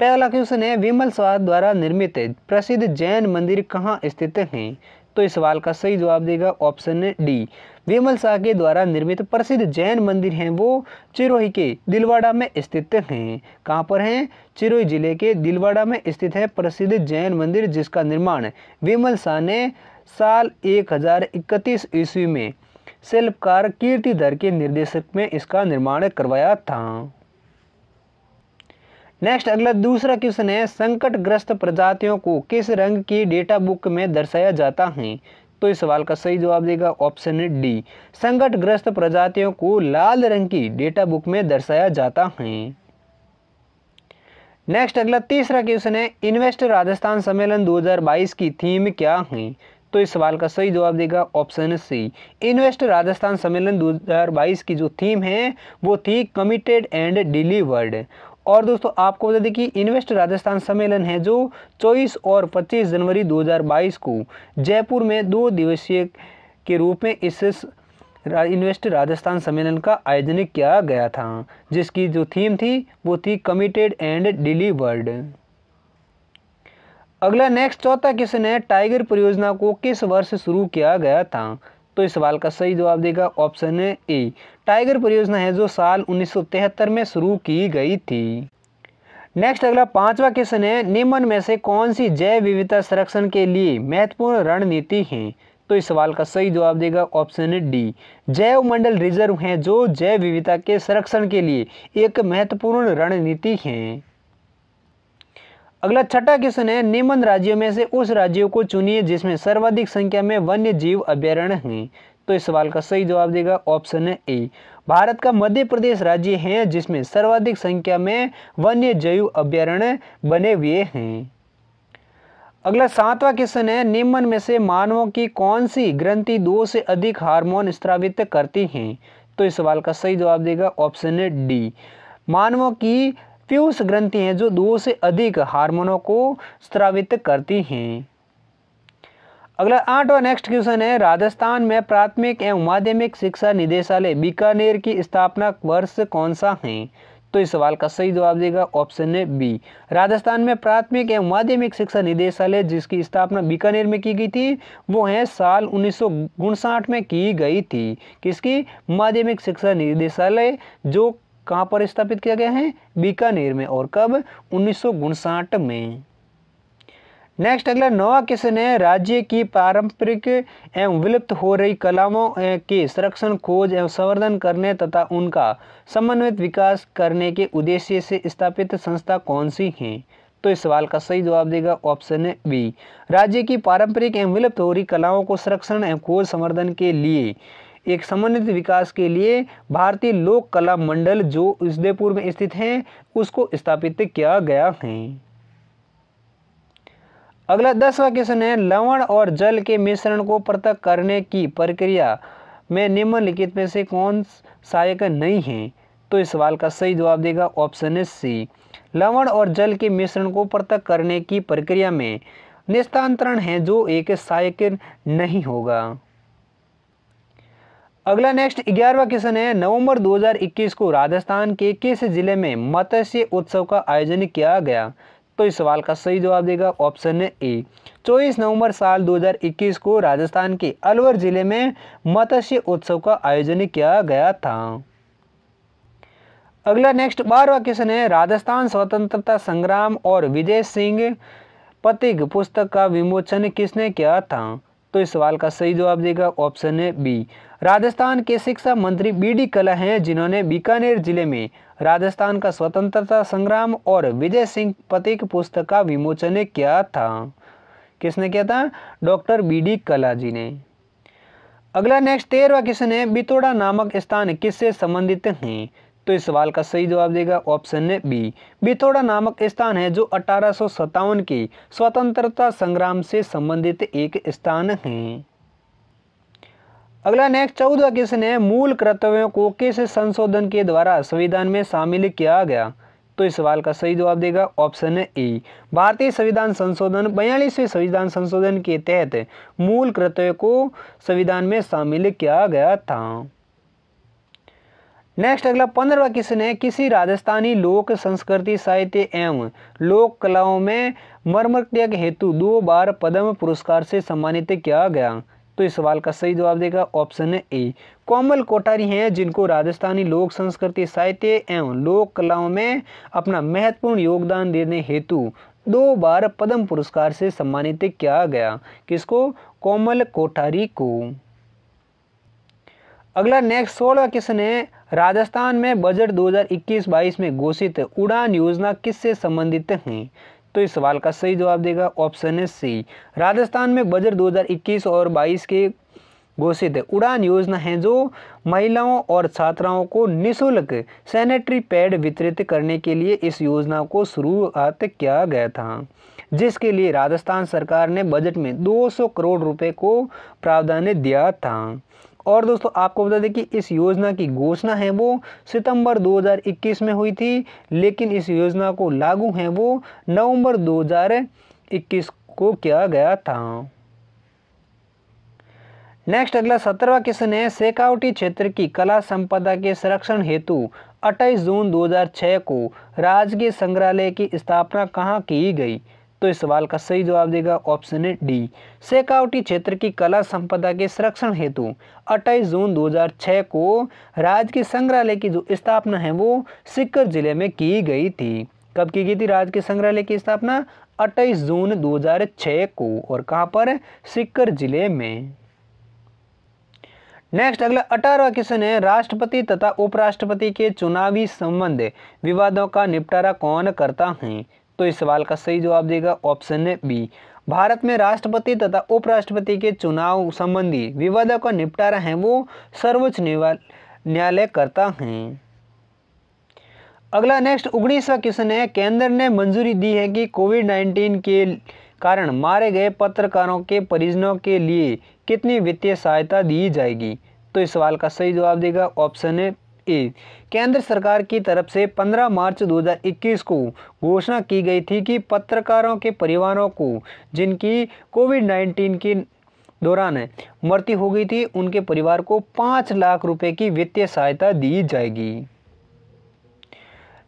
पहला क्वेश्चन है विमल स्वाद द्वारा निर्मित प्रसिद्ध जैन मंदिर कहाँ स्थित हैं तो इस सवाल का सही जवाब देगा ऑप्शन डी विमल शाह के द्वारा निर्मित प्रसिद्ध जैन मंदिर हैं वो चिरोही के दिलवाड़ा में स्थित हैं कहाँ पर हैं चिरोही जिले के दिलवाड़ा में स्थित है प्रसिद्ध जैन मंदिर जिसका निर्माण विमल शाह ने साल इकतीस ईस्वी में शिल्पकार कीर्तिधर के निर्देशक में इसका निर्माण करवाया था नेक्स्ट अगला दूसरा क्वेश्चन है संकटग्रस्त प्रजातियों को किस रंग की डेटा बुक में दर्शाया जाता है तो इस सवाल का सही जवाब देगा ऑप्शन डी संकटग्रस्त प्रजातियों को लाल रंग की डेटा बुक में दर्शाया जाता है नेक्स्ट अगला तीसरा क्वेश्चन है इन्वेस्ट राजस्थान सम्मेलन 2022 की थीम क्या है तो इस सवाल का सही जवाब देगा ऑप्शन सी इन्वेस्ट राजस्थान सम्मेलन 2022 की जो थीम है वो थी कमिटेड एंड डिलीवर्ड और दोस्तों आपको बता दें कि इन्वेस्ट राजस्थान सम्मेलन है जो 24 और 25 जनवरी 2022 को जयपुर में दो दिवसीय के रूप में इस इन्वेस्ट राजस्थान सम्मेलन का आयोजन किया गया था जिसकी जो थीम थी वो थी कमिटेड एंड डिलीवर्ड अगला नेक्स्ट चौथा क्वेश्चन है टाइगर परियोजना को किस वर्ष शुरू किया गया था तो इस सवाल का सही जवाब देगा ऑप्शन ए टाइगर परियोजना है जो साल 1973 में शुरू की गई थी नेक्स्ट अगला पांचवा क्वेश्चन है निम्न में से कौन सी जैव विविधता संरक्षण के लिए महत्वपूर्ण रणनीति है तो इस सवाल का सही जवाब देगा ऑप्शन डी जैव मंडल रिजर्व है जो जैव विविधता के संरक्षण के लिए एक महत्वपूर्ण रणनीति है अगला छठा क्वेश्चन है निम्न राज्यों में से उस राज्यों को चुनिए जिसमें सर्वाधिक संख्या में वन्य जीव अभ्यारण्य हैं तो इस सवाल का सही जवाब देगा ऑप्शन है ए भारत का मध्य प्रदेश राज्य है जिसमें सर्वाधिक संख्या में वन्य जैव अभ्यारण्य बने हुए हैं अगला सातवां क्वेश्चन है निम्न में से मानवों की कौन सी ग्रंथि दो से अधिक हार्मोन स्त्रावित करती हैं तो इस सवाल का सही जवाब देगा ऑप्शन है डी मानवों की पीयूष ग्रंथि हैं जो दो से अधिक हार्मोनों को स्त्रावित करती हैं अगला आठवां नेक्स्ट क्वेश्चन है राजस्थान में प्राथमिक एवं माध्यमिक शिक्षा निदेशालय बीकानेर की स्थापना वर्ष कौन सा है तो इस सवाल का सही जवाब देगा ऑप्शन है बी राजस्थान में प्राथमिक एवं माध्यमिक शिक्षा निदेशालय जिसकी स्थापना बीकानेर में की गई थी वो है साल उन्नीस में की गई थी किसकी माध्यमिक शिक्षा निदेशालय जो कहाँ पर स्थापित किया गया है बीकानेर में और कब उन्नीस में नेक्स्ट अगला नोवा किसने राज्य की पारंपरिक एवं विलुप्त हो रही कलाओं के संरक्षण खोज एवं संवर्धन करने तथा उनका समन्वित विकास करने के उद्देश्य से स्थापित संस्था कौन सी है तो इस सवाल का सही जवाब देगा ऑप्शन बी राज्य की पारंपरिक एवं विलुप्त हो रही कलाओं को संरक्षण एवं खोज संवर्धन के लिए एक समन्वित विकास के लिए भारतीय लोक कला मंडल जो उदयपुर में स्थित है उसको स्थापित किया गया है अगला दसवा क्वेश्चन है लवण और जल के मिश्रण को पृथक करने की प्रक्रिया में निम्नलिखित में से कौन सहायक नहीं है तो इस सवाल का सही जवाब देगा ऑप्शन है सी लवण और जल के मिश्रण को पृथक करने की प्रक्रिया में निस्तांतरण है जो एक सहायक नहीं होगा अगला नेक्स्ट ग्यारहवा क्वेश्चन है नवंबर 2021 को राजस्थान के किस जिले में मत्स्य उत्सव का आयोजन किया गया तो इस सवाल का सही जवाब देगा ऑप्शन ए चौबीस नवंबर साल 2021 को राजस्थान के अलवर जिले में मत्स्य उत्सव का आयोजन किया गया था अगला नेक्स्ट बारहवा क्वेश्चन है राजस्थान स्वतंत्रता संग्राम और विजय सिंह पतिग पुस्तक का विमोचन किसने किया था तो इस सवाल का सही जवाब देगा ऑप्शन बी राजस्थान के शिक्षा मंत्री बी डी कला हैं जिन्होंने बीकानेर जिले में राजस्थान का स्वतंत्रता संग्राम और विजय सिंह पतिक पुस्तक का विमोचन किया था किसने किया था डॉक्टर बी डी कला जी ने अगला नेक्स्ट तेरहवा क्वेश्चन है बितोड़ा नामक स्थान किससे संबंधित हैं तो इस सवाल का सही जवाब देगा ऑप्शन है बी बिथोड़ा नामक स्थान है जो अठारह के स्वतंत्रता संग्राम से संबंधित एक स्थान है अगला नेक्स्ट चौदह क्वेश्चन है मूल कर्तव्यों को किस संशोधन के द्वारा संविधान में शामिल किया गया तो इस सवाल का सही जवाब देगा ऑप्शन ए भारतीय संविधान संशोधन बयालीसवें संविधान संशोधन के तहत मूल कर्तव्य को संविधान में शामिल किया गया था नेक्स्ट अगला पंद्रहवा क्वेश्चन है किसी राजस्थानी लोक संस्कृति साहित्य एवं लोक कलाओं में मर्मज्ञ हेतु दो बार पद्म पुरस्कार से सम्मानित किया गया तो इस सवाल का सही जवाब देगा ऑप्शन है ए कोमल कोठारी हैं जिनको राजस्थानी लोक संस्कृति साहित्य एवं लोक कलाओं में अपना महत्वपूर्ण योगदान देने हेतु दो बार पद्म पुरस्कार से सम्मानित किया गया किसको कोमल कोठारी को अगला नेक्स्ट सोलह क्वेश्चन है राजस्थान में बजट 2021-22 में घोषित उड़ान योजना किससे संबंधित है तो इस सवाल का सही जवाब देगा ऑप्शन है सी राजस्थान में बजट 2021 और 22 के घोषित उड़ान योजना है जो महिलाओं और छात्राओं को निशुल्क सैनिटरी पैड वितरित करने के लिए इस योजना को शुरुआत किया गया था जिसके लिए राजस्थान सरकार ने बजट में 200 करोड़ रुपए को प्रावधान दिया था और दोस्तों आपको बता दें कि इस योजना की घोषणा है वो सितंबर 2021 में हुई थी लेकिन इस योजना को लागू है वो नवंबर 2021 को किया गया था नेक्स्ट अगला सत्रहवा क्वेश्चन है सेकावटी क्षेत्र की कला संपदा के संरक्षण हेतु 28 जून 2006 को राजकीय संग्रहालय की स्थापना कहाँ की गई तो इस सवाल का सही जवाब देगा ऑप्शन है डी शेखावटी क्षेत्र की कला संपदा के संरक्षण हेतु 28 जून 2006 को राज्य के संग्रहालय की जो स्थापना है वो सिक्कर जिले में की गई थी कब की गई थी राज्य के संग्रहालय की स्थापना 28 जून 2006 को और कहां पर सिक्कर जिले में नेक्स्ट अगला अठारहवा क्वेश्चन है राष्ट्रपति तथा उपराष्ट्रपति के चुनावी संबंध विवादों का निपटारा कौन करता है तो इस सवाल का सही जवाब देगा ऑप्शन बी भारत में राष्ट्रपति तथा उपराष्ट्रपति के चुनाव संबंधी विवादों का निपटारा है वो सर्वोच्च न्यायालय करता है अगला नेक्स्ट उन्नीसवा क्वेश्चन है केंद्र ने मंजूरी दी है कि कोविड नाइन्टीन के कारण मारे गए पत्रकारों के परिजनों के लिए कितनी वित्तीय सहायता दी जाएगी तो इस सवाल का सही जवाब देगा ऑप्शन ए केंद्र सरकार की तरफ से 15 मार्च 2021 को घोषणा की गई थी कि पत्रकारों के परिवारों को जिनकी कोविड 19 की दौरान मृत्यु हो गई थी उनके परिवार को पाँच लाख रुपए की वित्तीय सहायता दी जाएगी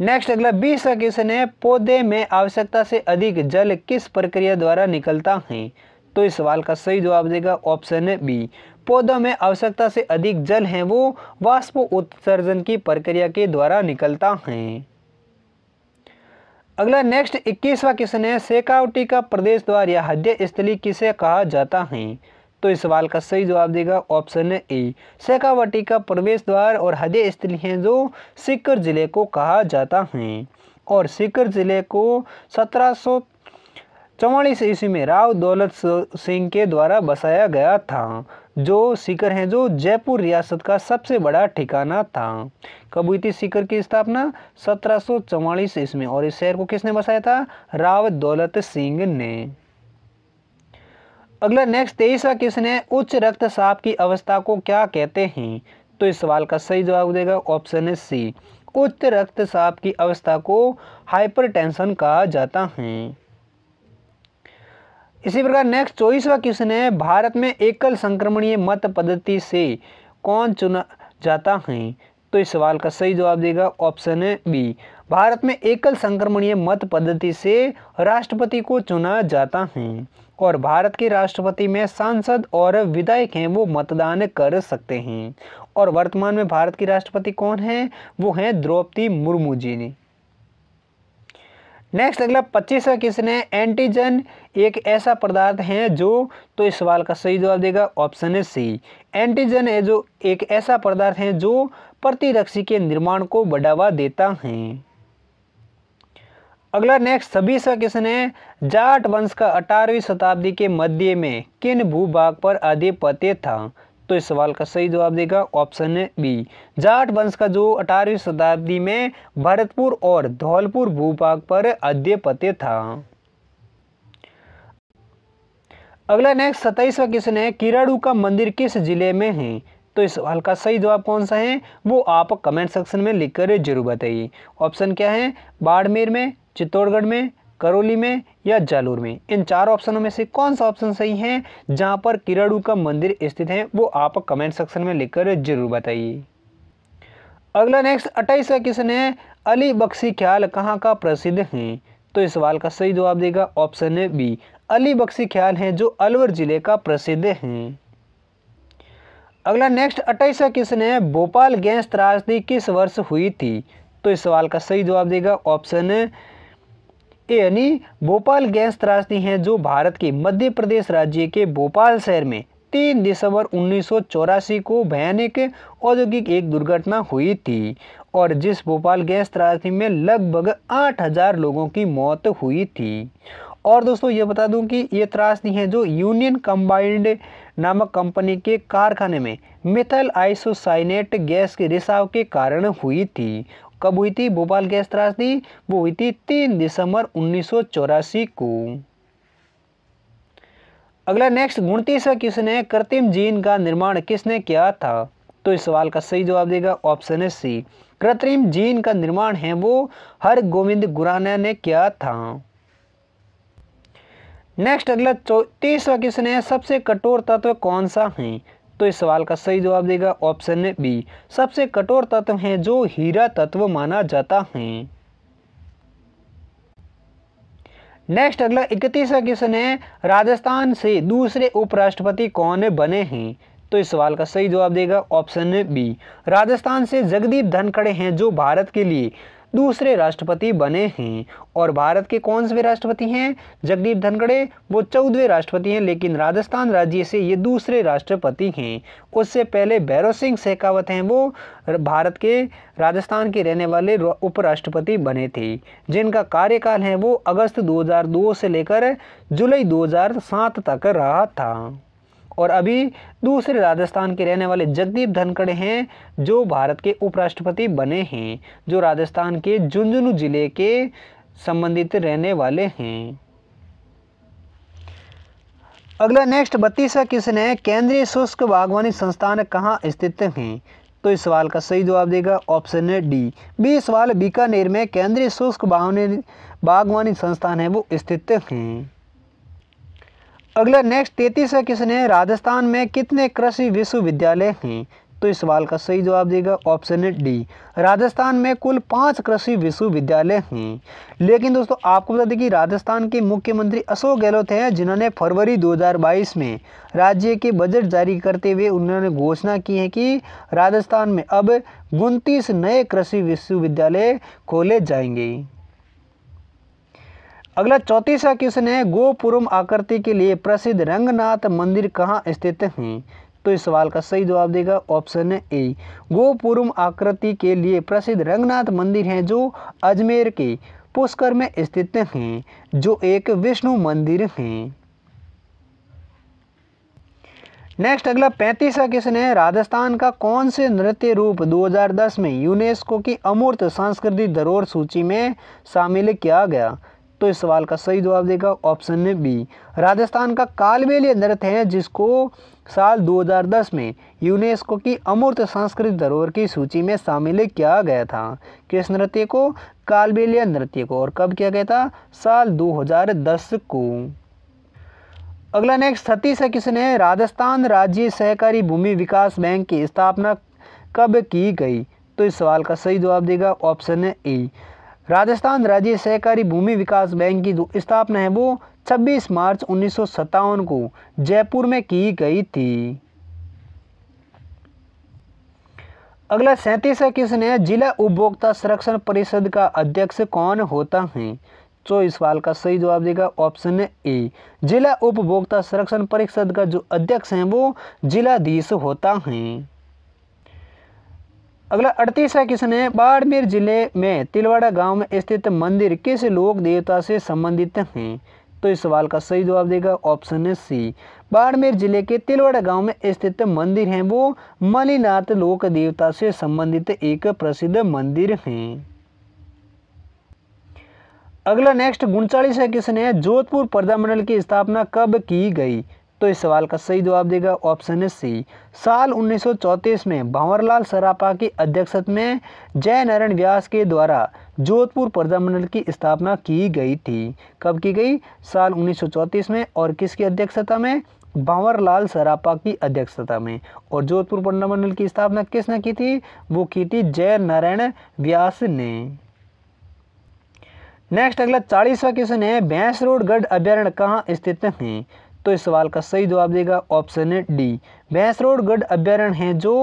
नेक्स्ट अगला बीस का क्वेश्चन है पौधे में आवश्यकता से अधिक जल किस प्रक्रिया द्वारा निकलता है तो इस सवाल का सही जवाब देगा ऑप्शन बी पौधों में आवश्यकता से अधिक जल है वो वाष्प उत्सर्जन की प्रक्रिया के द्वारा निकलता है अगला नेक्स्ट इक्कीसवा क्वेश्चन है सेकावटी का प्रदेश द्वार या हद्य स्थली किसे कहा जाता है तो इस सवाल का सही जवाब देगा ऑप्शन ए सेकावटी का प्रवेश द्वार और हृदय स्थली है जो सीकर जिले को कहा जाता है और सीकर जिले को सत्रह सौ चौवालीस ईस्वी में राव दौलत सिंह के द्वारा बसाया गया था जो सीकर हैं जो जयपुर रियासत का सबसे बड़ा ठिकाना था कब हुई थी सीकर की स्थापना सत्रह ईस्वी और इस शहर को किसने बसाया था राव दौलत सिंह ने अगला नेक्स्ट तेईसवा क्वेश्चन है उच्च रक्तचाप की अवस्था को क्या कहते हैं तो इस सवाल का सही जवाब देगा ऑप्शन है सी उच्च रक्तचाप की अवस्था को हाइपरटेंशन कहा जाता है इसी प्रकार नेक्स्ट चौबीसवा क्वेश्चन है भारत में एकल संक्रमणीय मत पद्धति से कौन चुना जाता है तो इस सवाल का सही जवाब देगा ऑप्शन है बी भारत में एकल संक्रमणीय मत पद्धति से राष्ट्रपति को चुना जाता है और भारत के राष्ट्रपति में सांसद और विधायक हैं वो मतदान कर सकते हैं और वर्तमान में भारत की राष्ट्रपति कौन है वो हैं द्रौपदी मुर्मू जी ने नेक्स्ट अगला पच्चीस का क्वेश्चन है एंटीजन एक ऐसा पदार्थ है जो तो इस सवाल का सही जवाब देगा ऑप्शन है सी एंटीजन है जो एक ऐसा पदार्थ है जो प्रतिरक्षी के निर्माण को बढ़ावा देता है अगला नेक्स्ट सभी का क्वेश्चन है जाट वंश का अठारहवीं शताब्दी के मध्य में किन भूभाग पर आधिपत्य था तो इस सवाल का सही जवाब देगा ऑप्शन बी जाट वंश का जो अठारहवीं शताब्दी में भरतपुर और धौलपुर भूभाग पर अध्यपत्य था अगला नेक्स्ट सताइसवा क्वेश्चन है किराड़ू का मंदिर किस जिले में है तो इस सवाल का सही जवाब कौन सा है वो आप कमेंट सेक्शन में लिखकर जरूर बताइए ऑप्शन क्या है बाड़मेर में चित्तौड़गढ़ में करौली में या जालौर में इन चार ऑप्शनों में से कौन सा ऑप्शन सही है जहां पर किराड़ू का मंदिर स्थित है वो आप कमेंट सेक्शन में लिखकर जरूर बताइए अगला नेक्स्ट अट्ठाईसवा क्वेश्चन है अली बख्शी ख्याल कहाँ का प्रसिद्ध है तो इस सवाल का सही जवाब देगा ऑप्शन बी अली बख्शी ख्याल है जो अलवर जिले का प्रसिद्ध है अगला नेक्स्ट अट्ठाईसवा क्वेश्चन है भोपाल गैस त्रासदी किस वर्ष हुई थी तो इस सवाल का सही जवाब देगा ऑप्शन यानी भोपाल गैस त्रासदी है जो भारत के मध्य प्रदेश राज्य के भोपाल शहर में तीन दिसंबर उन्नीस को भयानक औद्योगिक एक दुर्घटना हुई थी और जिस भोपाल गैस त्रासदी में लगभग 8000 लोगों की मौत हुई थी और दोस्तों ये बता दूं कि ये त्रासदी है जो यूनियन कंबाइंड नामक कंपनी के कारखाने में मिथल आइसोसाइनेट गैस के रिसाव के कारण हुई थी कब हुई थी भोपाल गैस त्रासदी वो हुई थी तीन दिसंबर उन्नीस को अगला नेक्स्ट उनतीसवा क्वेश्चन है कृत्रिम जीन का निर्माण किसने किया था तो इस सवाल का सही जवाब देगा ऑप्शन है सी कृत्रिम जीन का निर्माण है वो हर गोविंद गुराना ने किया था नेक्स्ट अगला चौतीसवा क्वेश्चन है सबसे कठोर तत्व कौन सा है तो इस सवाल का सही जवाब देगा ऑप्शन बी सबसे कठोर तत्व है जो हीरा तत्व माना जाता है नेक्स्ट अगला इकतीसवा क्वेश्चन है राजस्थान से दूसरे उपराष्ट्रपति कौन बने हैं तो इस सवाल का सही जवाब देगा ऑप्शन बी राजस्थान से जगदीप धनखड़े हैं जो भारत के लिए दूसरे राष्ट्रपति बने हैं और भारत के कौन से राष्ट्रपति हैं जगदीप धनखड़े वो चौदहवें राष्ट्रपति हैं लेकिन राजस्थान राज्य से ये दूसरे राष्ट्रपति हैं उससे पहले भैरव सिंह शेखावत हैं वो भारत के राजस्थान के रहने वाले उपराष्ट्रपति बने थे जिनका कार्यकाल है वो अगस्त 2002 से लेकर जुलाई 2007 तक रहा था और अभी दूसरे राजस्थान के रहने वाले जगदीप धनखड़ हैं जो भारत के उपराष्ट्रपति बने हैं जो राजस्थान के झुंझुनू जिले के संबंधित रहने वाले हैं अगला नेक्स्ट बत्तीसवा क्वेश्चन है केंद्रीय शुष्क बागवानी संस्थान कहाँ स्थित हैं तो इस सवाल का सही जवाब देगा ऑप्शन है डी बी सवाल बीकानेर में केंद्रीय शुष्क बागवानी संस्थान है वो स्थित हैं अगला नेक्स्ट तैतीस है किसने राजस्थान में कितने कृषि विश्वविद्यालय हैं तो इस सवाल का सही जवाब देगा ऑप्शन डी राजस्थान में कुल पाँच कृषि विश्वविद्यालय हैं लेकिन दोस्तों आपको बता दें कि राजस्थान के मुख्यमंत्री अशोक गहलोत हैं जिन्होंने फरवरी 2022 में राज्य के बजट जारी करते हुए उन्होंने घोषणा की है कि राजस्थान में अब उनतीस नए कृषि विश्वविद्यालय खोले जाएंगे अगला चौतीसवा क्वेश्चन है गोपुरम आकृति के लिए प्रसिद्ध रंगनाथ मंदिर कहाँ स्थित है तो इस सवाल का सही जवाब देगा ऑप्शन ए गोपुरम आकृति के लिए प्रसिद्ध रंगनाथ मंदिर है जो अजमेर के पुष्कर में स्थित है जो एक विष्णु मंदिर है नेक्स्ट अगला पैंतीसवा क्वेश्चन है राजस्थान का कौन से नृत्य रूप 2010 में यूनेस्को की अमूर्त सांस्कृतिक धरोहर सूची में शामिल किया गया तो इस सवाल का सही जवाब देगा ऑप्शन में बी राजस्थान का कालबेलिया नृत्य है जिसको साल 2010 में यूनेस्को की अमूर्त सांस्कृतिक धरोहर की सूची में शामिल किया गया था किस नृत्य को कालबेलिया नृत्य को और कब किया गया था साल 2010 को अगला नेक्स्ट छत्तीस है किसने राजस्थान राज्य सहकारी भूमि विकास बैंक की स्थापना कब की गई तो इस सवाल का सही जवाब देगा ऑप्शन ए राजस्थान राज्य सहकारी भूमि विकास बैंक की जो स्थापना है वो 26 मार्च उन्नीस को जयपुर में की गई थी अगला सैंतीस है किसने जिला उपभोक्ता संरक्षण परिषद का अध्यक्ष कौन होता है तो इस सवाल का सही जवाब देगा ऑप्शन ए जिला उपभोक्ता संरक्षण परिषद का जो अध्यक्ष है वो जिलाधीश होता है अगला अड़तीस है किसने बाड़मेर जिले में तिलवाड़ा गांव में स्थित मंदिर किस लोक देवता से संबंधित हैं तो इस सवाल का सही जवाब देगा ऑप्शन है सी बाड़मेर जिले के तिलवाड़ा गांव में स्थित मंदिर हैं वो मलिनाथ लोक देवता से संबंधित एक प्रसिद्ध मंदिर हैं अगला नेक्स्ट उनचालीस है किसने जोधपुर प्रधानमंडल की स्थापना कब की गई तो इस सवाल का सही जवाब देगा ऑप्शन है सी साल 1934 में भंवरलाल सरापा की अध्यक्षता में जय नारायण व्यास के द्वारा जोधपुर प्रजामंडल की स्थापना की गई थी कब की गई साल 1934 में और किसकी अध्यक्षता में भंवरलाल सरापा की अध्यक्षता में और जोधपुर प्रजामंडल की स्थापना किसने की थी वो की थी जय नारायण व्यास ने नेक्स्ट अगला चालीसवा क्वेश्चन है भैंस रोड गढ़ अभ्यारण्य कहाँ स्थित है तो इस सवाल का सही जवाब देगा ऑप्शन है डी भैंसरोड गढ़ अभ्यारण्य है जो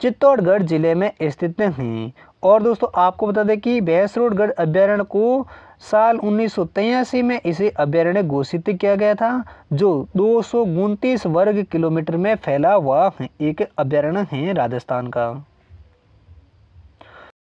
चित्तौड़गढ़ जिले में स्थित हैं और दोस्तों आपको बता दें कि भैंसरोडगढ़ अभ्यारण्य को साल उन्नीस में इसे अभ्यारण्य घोषित किया गया था जो दो वर्ग किलोमीटर में फैला हुआ एक अभ्यारण्य है राजस्थान का